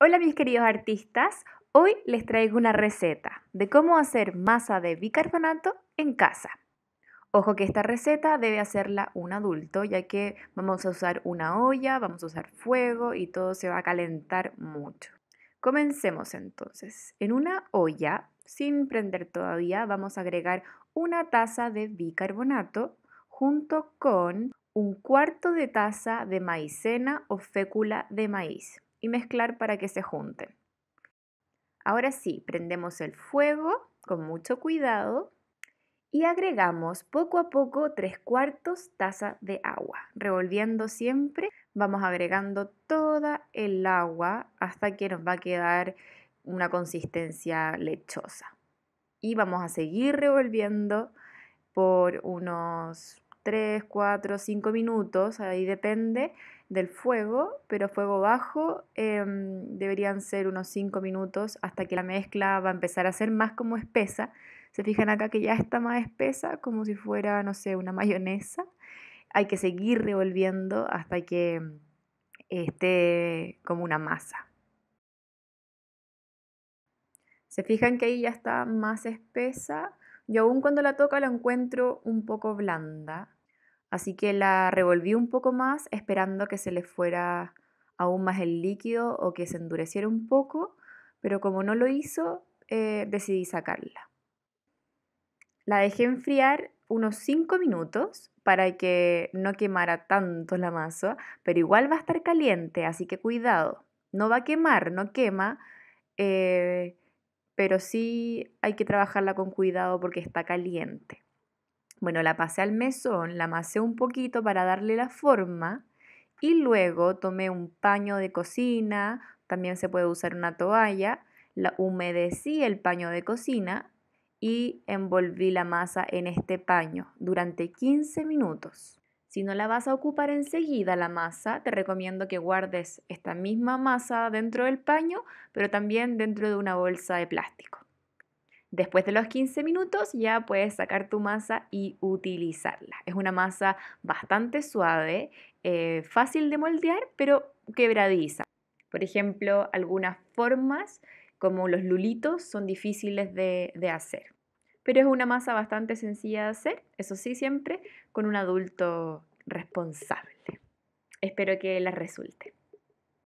Hola mis queridos artistas, hoy les traigo una receta de cómo hacer masa de bicarbonato en casa. Ojo que esta receta debe hacerla un adulto ya que vamos a usar una olla, vamos a usar fuego y todo se va a calentar mucho. Comencemos entonces. En una olla, sin prender todavía, vamos a agregar una taza de bicarbonato junto con un cuarto de taza de maicena o fécula de maíz y mezclar para que se junten. Ahora sí, prendemos el fuego con mucho cuidado y agregamos poco a poco tres cuartos taza de agua. Revolviendo siempre, vamos agregando toda el agua hasta que nos va a quedar una consistencia lechosa. Y vamos a seguir revolviendo por unos 3, 4, 5 minutos, ahí depende del fuego, pero fuego bajo em, deberían ser unos 5 minutos hasta que la mezcla va a empezar a ser más como espesa. Se fijan acá que ya está más espesa, como si fuera, no sé, una mayonesa. Hay que seguir revolviendo hasta que em, esté como una masa. Se fijan que ahí ya está más espesa y aún cuando la toca la encuentro un poco blanda, así que la revolví un poco más esperando que se le fuera aún más el líquido o que se endureciera un poco, pero como no lo hizo, eh, decidí sacarla. La dejé enfriar unos 5 minutos para que no quemara tanto la masa, pero igual va a estar caliente, así que cuidado, no va a quemar, no quema, eh, pero sí hay que trabajarla con cuidado porque está caliente. Bueno, la pasé al mesón, la amasé un poquito para darle la forma y luego tomé un paño de cocina, también se puede usar una toalla, la humedecí el paño de cocina y envolví la masa en este paño durante 15 minutos. Si no la vas a ocupar enseguida la masa, te recomiendo que guardes esta misma masa dentro del paño, pero también dentro de una bolsa de plástico. Después de los 15 minutos ya puedes sacar tu masa y utilizarla. Es una masa bastante suave, eh, fácil de moldear, pero quebradiza. Por ejemplo, algunas formas como los lulitos son difíciles de, de hacer pero es una masa bastante sencilla de hacer, eso sí, siempre con un adulto responsable. Espero que la resulte.